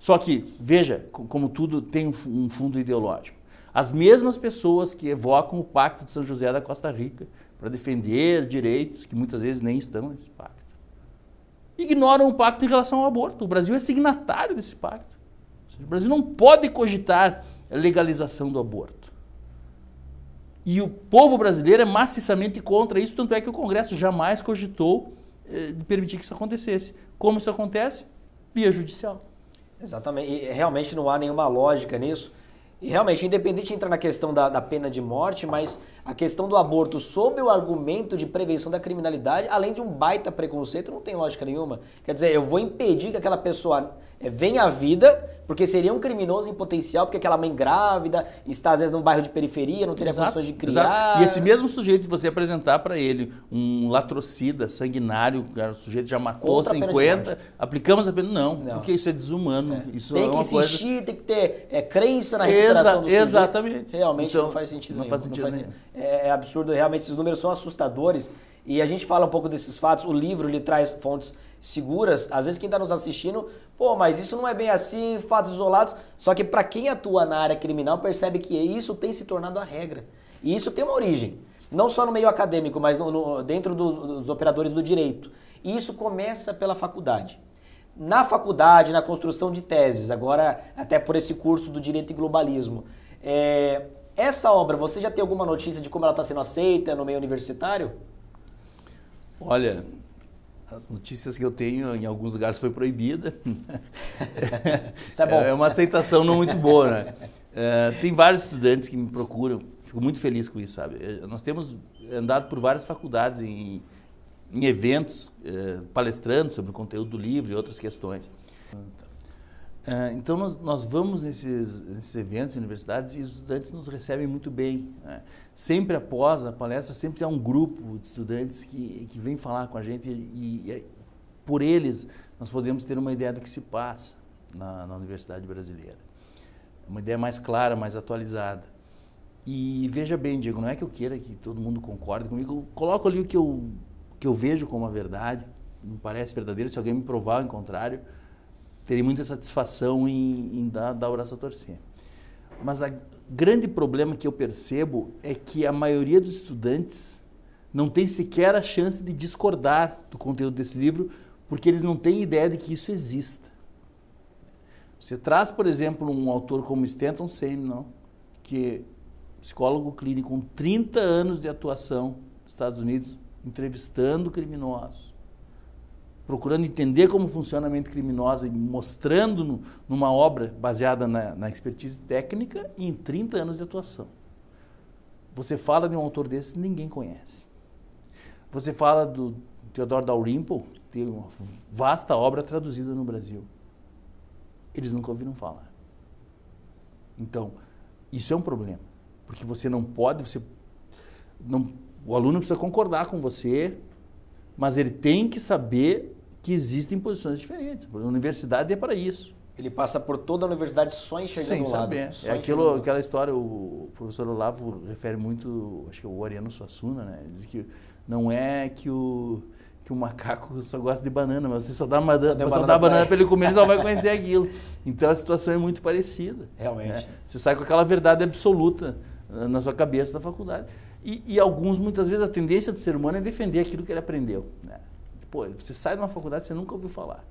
Só que veja como tudo tem um fundo ideológico. As mesmas pessoas que evocam o Pacto de São José da Costa Rica para defender direitos que muitas vezes nem estão nesse pacto. Ignoram o pacto em relação ao aborto. O Brasil é signatário desse pacto. O Brasil não pode cogitar a legalização do aborto. E o povo brasileiro é maciçamente contra isso, tanto é que o Congresso jamais cogitou eh, de permitir que isso acontecesse. Como isso acontece? Via judicial. Exatamente. E realmente não há nenhuma lógica nisso. E realmente, independente de entrar na questão da, da pena de morte, mas a questão do aborto sob o argumento de prevenção da criminalidade, além de um baita preconceito, não tem lógica nenhuma. Quer dizer, eu vou impedir que aquela pessoa é, venha à vida, porque seria um criminoso em potencial, porque aquela mãe grávida está às vezes num bairro de periferia, não teria exato, condições de criar. Exato. E esse mesmo sujeito, se você apresentar para ele um latrocida sanguinário, o sujeito já matou Outra 50, aplicamos a pena. Não, não, porque isso é desumano. É. Isso tem é que insistir, coisa... tem que ter é, crença na recuperação Exa do sujeito. Exatamente. Realmente então, não faz sentido não nenhum. Faz sentido não faz nenhum. É, é, absurdo. Realmente, esses números são assustadores. E a gente fala um pouco desses fatos, o livro lhe traz fontes seguras. Às vezes quem está nos assistindo, pô, mas isso não é bem assim, fatos isolados. Só que para quem atua na área criminal percebe que isso tem se tornado a regra. E isso tem uma origem, não só no meio acadêmico, mas no, no, dentro dos operadores do direito. E isso começa pela faculdade. Na faculdade, na construção de teses, agora até por esse curso do direito e globalismo, é, essa obra, você já tem alguma notícia de como ela está sendo aceita no meio universitário? Olha, as notícias que eu tenho em alguns lugares foi proibida. é, é, uma aceitação não muito boa, né? É, tem vários estudantes que me procuram, fico muito feliz com isso, sabe? É, nós temos andado por várias faculdades em, em eventos, é, palestrando sobre o conteúdo do livro e outras questões. Ah, então, nós, nós vamos nesses, nesses, eventos, universidades, e os estudantes nos recebem muito bem. Né? Sempre após a palestra, sempre há um grupo de estudantes que, que vem falar com a gente, e, e por eles nós podemos ter uma ideia do que se passa na, na universidade brasileira. Uma ideia mais clara, mais atualizada. E veja bem, Diego, não é que eu queira que todo mundo concorde comigo, eu coloco ali o que eu, que eu vejo como a verdade, me parece verdadeiro, se alguém me provar o contrário terei muita satisfação em, em dar, dar braço à torcer. Mas o grande problema que eu percebo é que a maioria dos estudantes não tem sequer a chance de discordar do conteúdo desse livro, porque eles não têm ideia de que isso exista. Você traz, por exemplo, um autor como Stanton Seminol, que é psicólogo clínico com 30 anos de atuação nos Estados Unidos, entrevistando criminosos, procurando entender como funciona a mente criminosa e mostrando no, numa obra baseada na, na expertise técnica e em 30 anos de atuação. Você fala de um autor desse, ninguém conhece. Você fala do Theodore Dalrymple, tem uma vasta obra traduzida no Brasil. Eles nunca ouviram falar. Então, isso é um problema, porque você não pode, você não, o aluno precisa concordar com você, mas ele tem que saber que existem posições diferentes. A universidade é para isso. Ele passa por toda a universidade só enxergando Sem saber. É lado, é aquilo, aquela história, o professor Olavo refere muito, acho que é o Oriano Suassuna, né? Ele diz que não é que o, que o macaco só gosta de banana, mas você só dá, uma, só só banana, dá banana para ele comer, ele só vai conhecer *laughs* aquilo. Então a situação é muito parecida. Né? Realmente. Né? Você sai com aquela verdade absoluta ah, na sua cabeça da faculdade. E, e, alguns, muitas vezes, a tendência do ser humano é defender aquilo que ele aprendeu. Né? Pô, você sai de uma faculdade você nunca ouviu falar.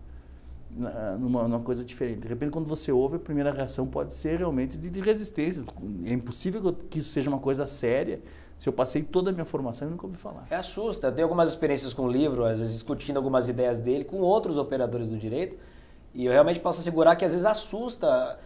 Né? Numa, numa, coisa diferente. De repente, quando você ouve, a primeira reação pode ser realmente de, de resistência. É impossível que isso seja uma coisa séria se eu passei toda a minha formação e nunca ouvi falar. É assusta. Eu tenho algumas experiências com o livro, às vezes discutindo algumas ideias dele com outros operadores do direito, e eu realmente posso assegurar que às vezes assusta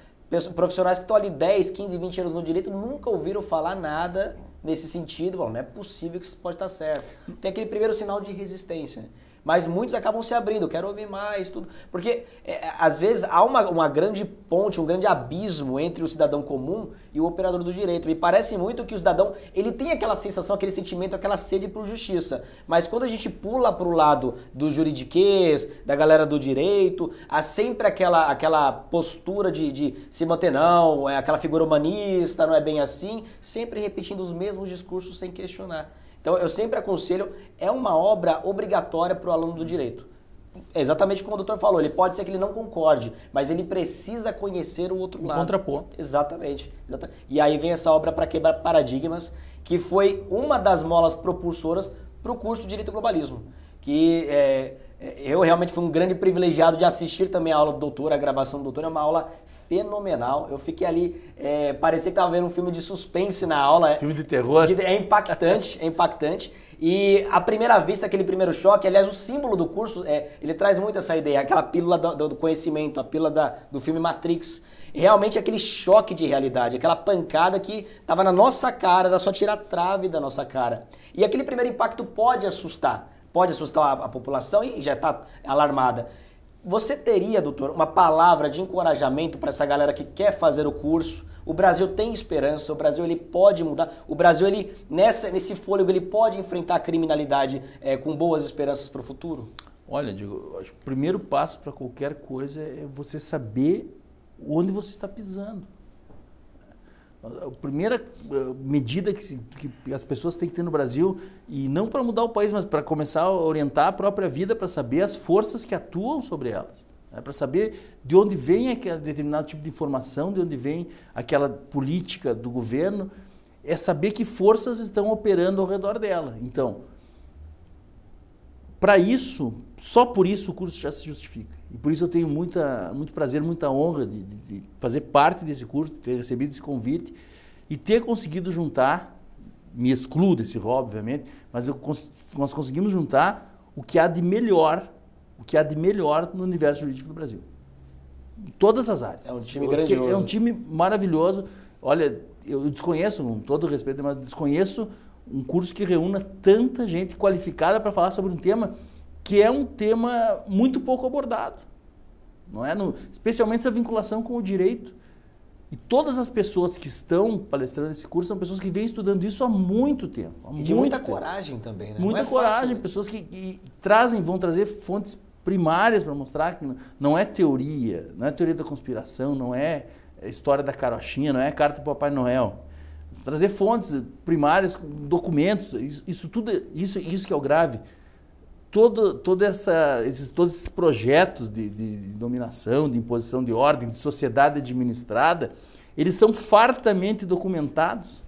profissionais que estão ali 10, 15, 20 anos no direito nunca ouviram falar nada nesse sentido. Bom, não é possível que isso pode estar certo. Tem aquele primeiro sinal de resistência mas muitos acabam se abrindo, quero ouvir mais, tudo. Porque é, é, às vezes há uma, uma grande ponte, um grande abismo entre o cidadão comum e o operador do direito. Me parece muito que o cidadão, ele tem aquela sensação, aquele sentimento, aquela sede por justiça. Mas quando a gente pula para o lado do juridiquês, da galera do direito, há sempre aquela, aquela postura de, de se manter não, é aquela figura humanista, não é bem assim, sempre repetindo os mesmos discursos sem questionar. Então eu sempre aconselho, é uma obra obrigatória para o aluno do direito. É exatamente como o doutor falou, ele pode ser que ele não concorde, mas ele precisa conhecer o outro o lado. contraponto. Exatamente. exatamente. E aí vem essa obra para quebrar paradigmas, que foi uma das molas propulsoras para o curso de Direito e Globalismo. Que é, é, eu realmente fui um grande privilegiado de assistir também a aula do doutor, a gravação do doutor, é uma aula fenomenal. Eu fiquei ali, é, parecia que estava vendo um filme de suspense na aula. Filme de terror. De, é impactante, é impactante. E a primeira vista, aquele primeiro choque, aliás, o símbolo do curso, é, ele traz muito essa ideia, aquela pílula do, do conhecimento, a pílula da, do filme Matrix. Realmente aquele choque de realidade, aquela pancada que estava na nossa cara, era só tirar a trave da nossa cara. E aquele primeiro impacto pode assustar, pode assustar a, a população e já está alarmada. Você teria, doutor, uma palavra de encorajamento para essa galera que quer fazer o curso? O Brasil tem esperança, o Brasil ele pode mudar, o Brasil ele nessa, nesse fôlego ele pode enfrentar a criminalidade é, com boas esperanças para o futuro? Olha, digo, o primeiro passo para qualquer coisa é você saber onde você está pisando. A primeira eh, medida que, se, que as pessoas têm que ter no Brasil, e não para mudar o país, mas para começar a orientar a própria vida, para saber as forças que atuam sobre elas. Né? para saber de onde vem aquele determinado tipo de informação, de onde vem aquela política do governo, é saber que forças estão operando ao redor dela. Então, para isso, só por isso o curso já se justifica. E por isso eu tenho muita, muito prazer, muita honra de, de, de fazer parte desse curso, de ter recebido esse convite e ter conseguido juntar, me excluo desse rol, obviamente, mas eu, nós conseguimos juntar o que há de melhor, o que há de melhor no universo jurídico do Brasil. Em todas as áreas. É um time grandioso. É um time maravilhoso. Olha, eu desconheço, com todo respeito, mas desconheço um curso que reúna tanta gente qualificada para falar sobre um tema que é um tema muito pouco abordado, não é? No, especialmente essa vinculação com o direito. E todas as pessoas que estão palestrando esse curso são pessoas que vêm estudando isso há muito tempo. Há e muito de muita tempo. coragem também, né? Muita é coragem, fácil, né? pessoas que, que, trazem, vão trazer fontes primárias para mostrar que não é teoria, não é teoria da conspiração, não é história da carochinha, não é carta para Papai Noel. Trazer fontes primárias, documentos, isso, isso tudo, é, isso, isso que é o grave todo, todo essa, esses, todos esses projetos de, de, dominação, de imposição de ordem, de sociedade administrada, eles são fartamente documentados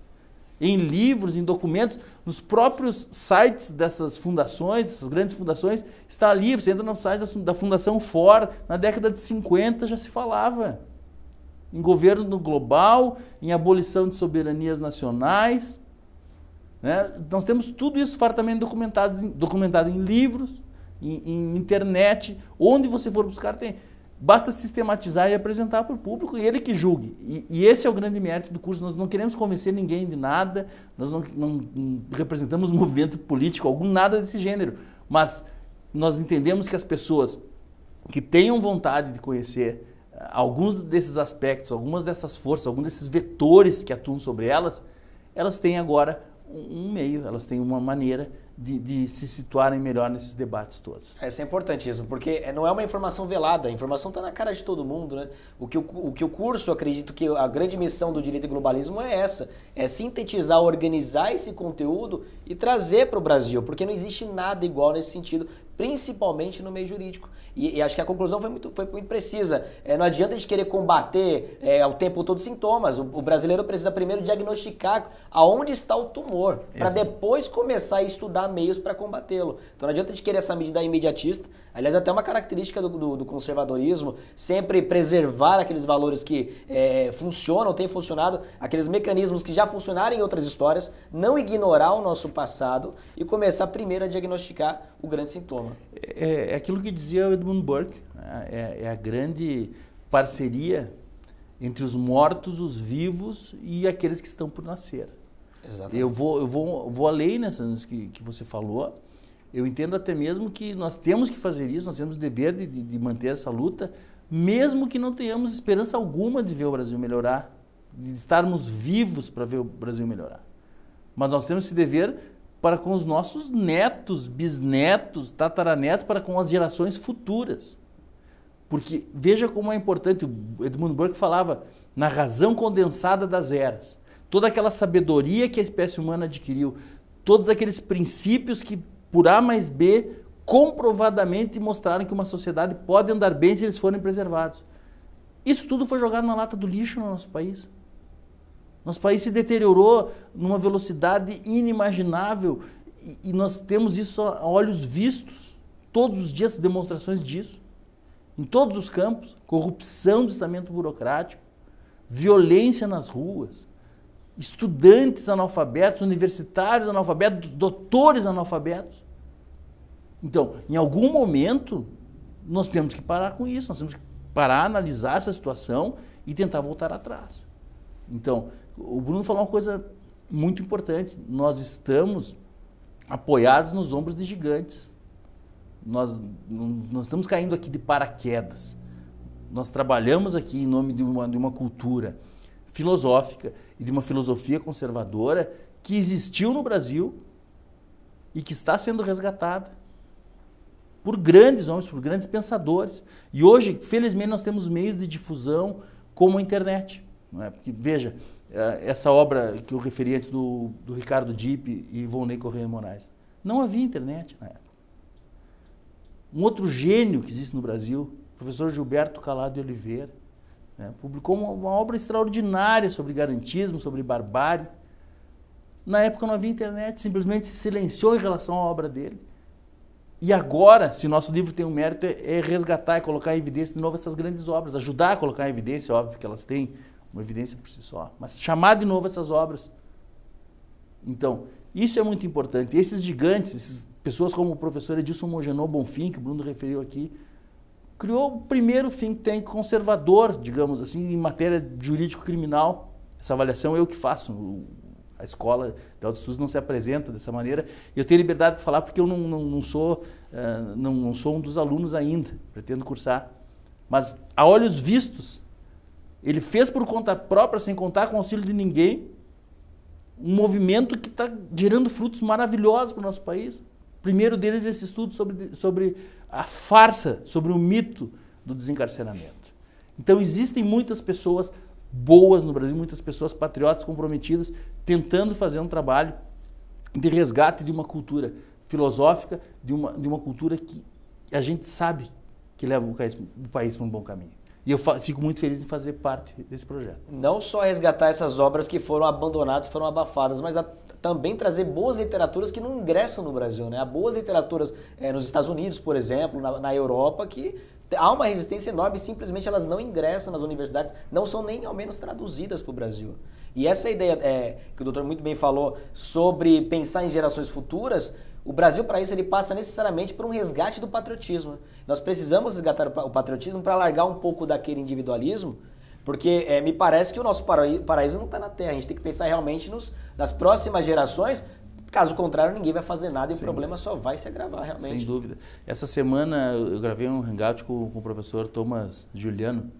em livros, em documentos, nos próprios sites dessas fundações, dessas grandes fundações, está ali, você entra no site da Fundação Ford, na década de 50 já se falava em governo global, em abolição de soberanias nacionais, né? Nós temos tudo isso fartamente documentado, documentado em livros, em, em internet, onde você for buscar tem. Basta sistematizar e apresentar para o público e ele que julgue. E, e, esse é o grande mérito do curso. Nós não queremos convencer ninguém de nada, nós não, não, não representamos *laughs* movimento político algum, nada desse gênero. Mas nós entendemos que as pessoas que tenham vontade de conhecer eh, alguns desses aspectos, algumas dessas forças, alguns desses vetores que atuam sobre elas, elas têm agora um meio, elas têm uma maneira de, de, se situarem melhor nesses debates todos. É, isso é importantíssimo, porque é, não é uma informação velada, a informação está na cara de todo mundo. Né? O, que o, o que o curso, acredito que a grande missão do direito e globalismo é essa, é sintetizar, organizar esse conteúdo e trazer para o Brasil, porque não existe nada igual nesse sentido, principalmente no meio jurídico. E, e acho que a conclusão foi muito, foi muito precisa. É, não adianta a gente querer combater é, ao tempo todo sintomas. O, o, brasileiro precisa primeiro diagnosticar aonde está o tumor, para depois começar a estudar meios para combatê-lo. Então não adianta a gente querer essa medida imediatista. Aliás, é até uma característica do, do, do conservadorismo, sempre preservar aqueles valores que é, funcionam, têm funcionado, aqueles mecanismos que já funcionaram em outras histórias, não ignorar o nosso passado e começar primeiro a diagnosticar o grande sintoma. É, é aquilo que dizia o Edmund Burke, né? é, é a grande parceria entre os mortos, os vivos e aqueles que estão por nascer. Exatamente. Eu vou, eu vou, vou além nessa que, que você falou. Eu entendo até mesmo que nós temos que fazer isso, nós temos o dever de, de manter essa luta, mesmo que não tenhamos esperança alguma de ver o Brasil melhorar, de estarmos vivos para ver o Brasil melhorar. Mas nós temos esse dever para com os nossos netos, bisnetos, tataranetos, para com as gerações futuras. Porque veja como é importante, o Edmund Burke falava na razão condensada das eras. Toda aquela sabedoria que a espécie humana adquiriu, todos aqueles princípios que, por A mais B, comprovadamente mostraram que uma sociedade pode andar bem se eles forem preservados. Isso tudo foi jogado na lata do lixo no nosso país. Nosso país se deteriorou numa velocidade inimaginável e, e nós temos isso a olhos vistos. Todos os dias demonstrações disso, em todos os campos: corrupção do estamento burocrático, violência nas ruas, estudantes analfabetos, universitários analfabetos, doutores analfabetos. Então, em algum momento, nós temos que parar com isso, nós temos que parar, analisar essa situação e tentar voltar atrás. Então, o Bruno falou uma coisa muito importante. Nós estamos apoiados nos ombros de gigantes. Nós não estamos caindo aqui de paraquedas. Nós trabalhamos aqui em nome de uma, de uma cultura filosófica e de uma filosofia conservadora que existiu no Brasil e que está sendo resgatada por grandes homens, por grandes pensadores. E hoje, felizmente, nós temos meios de difusão como a internet. Não é? Porque, veja, é, essa obra que eu referi antes do, do Ricardo Dipp e Ivonei Correia Moraes. Não havia internet na época. Um outro gênio que existe no Brasil, o professor Gilberto Calado de Oliveira, né, publicou uma, uma, obra extraordinária sobre garantismo, sobre barbárie. Na época não havia internet, simplesmente se silenciou em relação à obra dele. E agora, se nosso livro tem um mérito, é, é resgatar e é colocar em evidência de novo essas grandes obras, ajudar a colocar em evidência, óbvio, que elas têm uma evidência por si só. Mas chamar de novo essas obras. Então, isso é muito importante. esses gigantes, essas pessoas como o professor Edilson Mogenô Bonfim, que o Bruno referiu aqui, criou o primeiro think tank conservador, digamos assim, em matéria jurídico-criminal. Essa avaliação eu que faço. A escola de autoestudos não se apresenta dessa maneira. Eu tenho liberdade de falar porque eu não, não, não sou, uh, não, não sou um dos alunos ainda, pretendo cursar. Mas a olhos vistos, ele fez por conta própria, sem contar com o auxílio de ninguém, um movimento que está gerando frutos maravilhosos para o nosso país. O primeiro deles é esse estudo sobre, sobre a farsa, sobre o mito do desencarceramento. Então existem muitas pessoas boas no Brasil, muitas pessoas patriotas comprometidas, tentando fazer um trabalho de resgate de uma cultura filosófica, de uma, de uma cultura que a gente sabe que leva o país, o país para um bom caminho. E eu fico muito feliz em fazer parte desse projeto. Não só resgatar essas obras que foram abandonadas, foram abafadas, mas também trazer boas literaturas que não ingressam no Brasil. Né? Há boas literaturas é, nos Estados Unidos, por exemplo, na, na Europa, que há uma resistência enorme simplesmente elas não ingressam nas universidades, não são nem ao menos traduzidas para o Brasil. E essa ideia é, que o doutor muito bem falou sobre pensar em gerações futuras o Brasil, para isso, ele passa necessariamente por um resgate do patriotismo. Nós precisamos resgatar o patriotismo para largar um pouco daquele individualismo, porque é, me parece que o nosso paraíso não está na Terra. A gente tem que pensar realmente nos, nas próximas gerações. Caso contrário, ninguém vai fazer nada e o problema só vai se agravar, realmente. Sem dúvida. Essa semana eu gravei um hangout com, com o professor Thomas Juliano.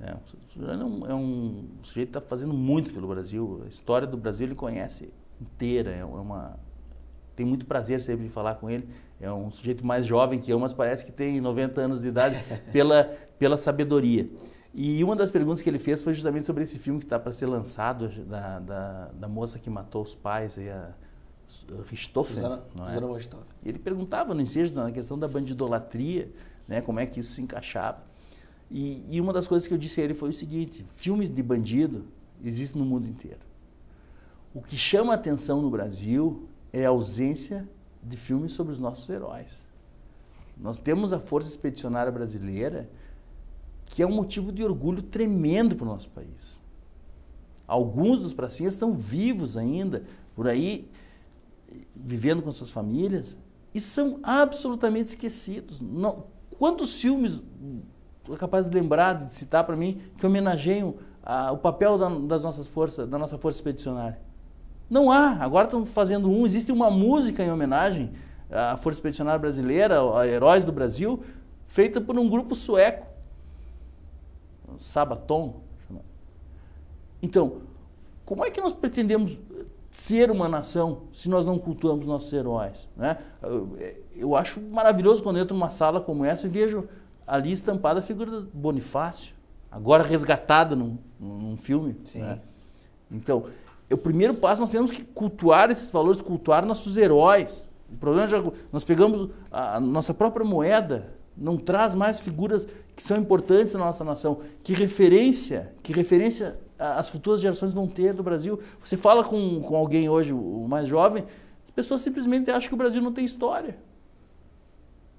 É, o Juliano é um, é um sujeito que está fazendo muito pelo Brasil. A história do Brasil ele conhece inteira. É uma, tem muito prazer sempre de falar com ele. É um sujeito mais jovem que eu, mas parece que tem 90 anos de idade *laughs* pela, pela sabedoria. E uma das perguntas que ele fez foi justamente sobre esse filme que está para ser lançado, da, da, da, moça que matou os pais, aí a Richthofen. não é? Ele perguntava no ensejo, na questão da bandidolatria, né, como é que isso se encaixava. E, e uma das coisas que eu disse a ele foi o seguinte: filmes de bandido existe no mundo inteiro. O que chama atenção no Brasil é a ausência de filmes sobre os nossos heróis. Nós temos a Força Expedicionária Brasileira, que é um motivo de orgulho tremendo para o nosso país. Alguns dos pracinhas estão vivos ainda, por aí, vivendo com suas famílias, e são absolutamente esquecidos. Não, quantos filmes sou hum, é capaz de lembrar, de citar para mim, que homenageiam a, ah, o papel da, das nossas forças, da nossa força expedicionária? Não há. Agora estão fazendo um. Existe uma música em homenagem à Força Expedicionária Brasileira, a Heróis do Brasil, feita por um grupo sueco. Sabaton. Então, como é que nós pretendemos ser uma nação se nós não cultuamos nossos heróis? Né? Eu, acho maravilhoso quando entro numa sala como essa e vejo ali estampada a figura do Bonifácio, agora resgatada num, num filme. Né? Então, o primeiro passo nós temos que cultuar esses valores, cultuar nossos heróis. O problema é já nós pegamos a nossa própria moeda, não traz mais figuras que são importantes na nossa nação, que referência, que referência as futuras gerações vão ter do Brasil. Você fala com, com alguém hoje, o mais jovem, as pessoas simplesmente acham que o Brasil não tem história.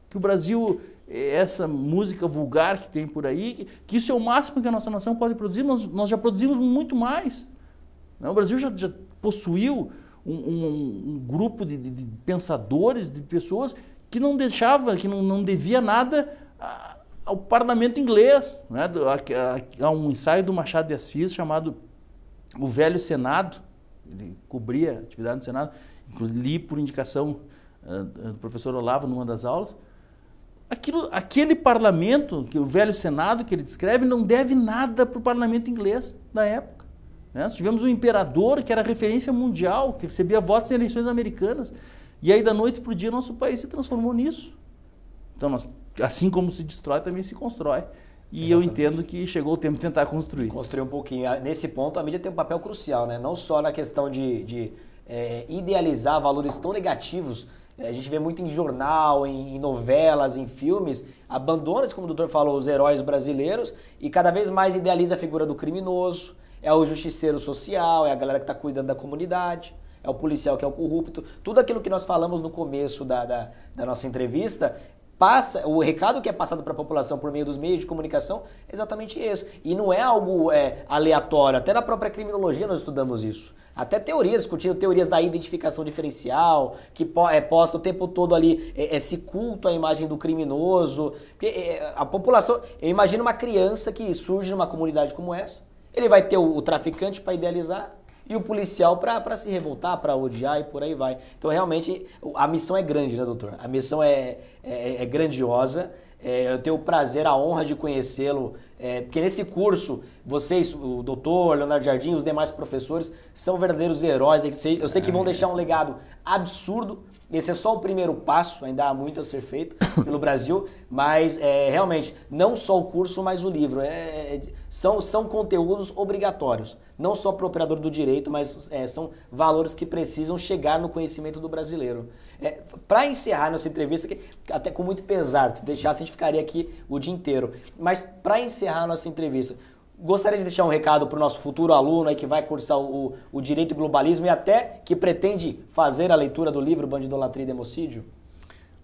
Que o Brasil, é essa música vulgar que tem por aí, que, que isso é o máximo que a nossa nação pode produzir, nós, nós já produzimos muito mais. Né? O Brasil já, já possuiu um, um, um grupo de, de, de, pensadores, de pessoas que não deixava, que não, não devia nada ao parlamento inglês. Né? Há um ensaio do Machado de Assis chamado O Velho Senado, ele cobria a atividade no Senado, inclusive li por indicação eh, do professor Olavo numa das aulas. Aquilo, aquele parlamento, que o velho Senado que ele descreve, não deve nada para o parlamento inglês da época. Né? Nós tivemos um imperador que era referência mundial, que recebia votos em eleições americanas. E aí, da noite para o dia, nosso país se transformou nisso. Então, nós, assim como se destrói, também se constrói. E Exatamente. eu entendo que chegou o tempo de tentar construir. Construir um pouquinho. Ah, nesse ponto, a mídia tem um papel crucial, né? Não só na questão de, de é, idealizar valores tão negativos. Eh, a gente vê muito em jornal, em, novelas, em filmes, abandona, como o doutor falou, os heróis brasileiros e cada vez mais idealiza a figura do criminoso, é o justiceiro social, é a galera que está cuidando da comunidade, é o policial que é o corrupto. Tudo aquilo que nós falamos no começo da, da, da nossa entrevista passa, o recado que é passado para a população por meio dos meios de comunicação é exatamente esse. E não é algo é, aleatório. Até na própria criminologia nós estudamos isso. Até teorias, discutindo teorias da identificação diferencial, que é posta o tempo todo ali é, esse é, culto à imagem do criminoso. Porque, é, a população. Eu imagino uma criança que surge numa comunidade como essa ele vai ter o, traficante para idealizar e o policial para se revoltar, para odiar e por aí vai. Então, realmente, a missão é grande, né, doutor? A missão é, é, é grandiosa. É, eu tenho o prazer, a honra de conhecê-lo, é, porque nesse curso, vocês, o doutor, Leonardo Jardim, os demais professores, são verdadeiros heróis. Eu sei que vão deixar um legado absurdo. Esse é só o primeiro passo, ainda há muito a ser feito pelo Brasil, *laughs* mas é, realmente, não só o curso, mas o livro. É, é são, são conteúdos obrigatórios, não só para o operador do direito, mas é, são valores que precisam chegar no conhecimento do brasileiro. É, para encerrar nossa entrevista, que, até com muito pesar, se deixasse a gente ficaria aqui o dia inteiro, mas para encerrar nossa entrevista, gostaria de deixar um recado para o nosso futuro aluno aí que vai cursar o, o Direito e Globalismo e até que pretende fazer a leitura do livro Bandidolatria e Democídio?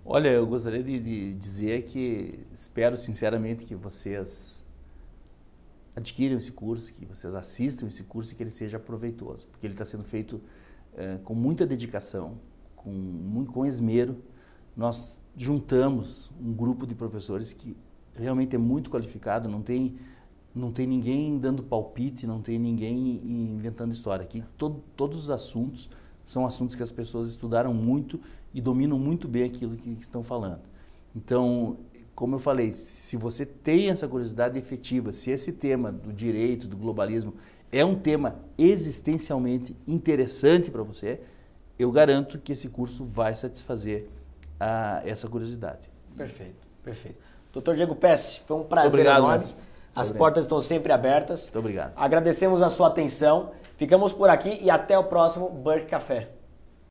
Olha, eu gostaria de, de dizer que espero sinceramente que vocês adquiram esse curso, que vocês assistam esse curso e que ele seja proveitoso, porque ele está sendo feito é, com muita dedicação, com, muito, com esmero. Nós juntamos um grupo de professores que realmente é muito qualificado, não tem, não tem ninguém dando palpite, não tem ninguém inventando história. Aqui todo, todos os assuntos são assuntos que as pessoas estudaram muito e dominam muito bem aquilo que estão falando. Então, como eu falei, se você tem essa curiosidade efetiva, se esse tema do direito, do globalismo, é um tema existencialmente interessante para você, eu garanto que esse curso vai satisfazer a, ah, essa curiosidade. Perfeito, perfeito. Doutor Diego Pesce, foi um prazer obrigado, enorme. Mestre. As obrigado. portas estão sempre abertas. Muito obrigado. Agradecemos a sua atenção. Ficamos por aqui e até o próximo Burke Café.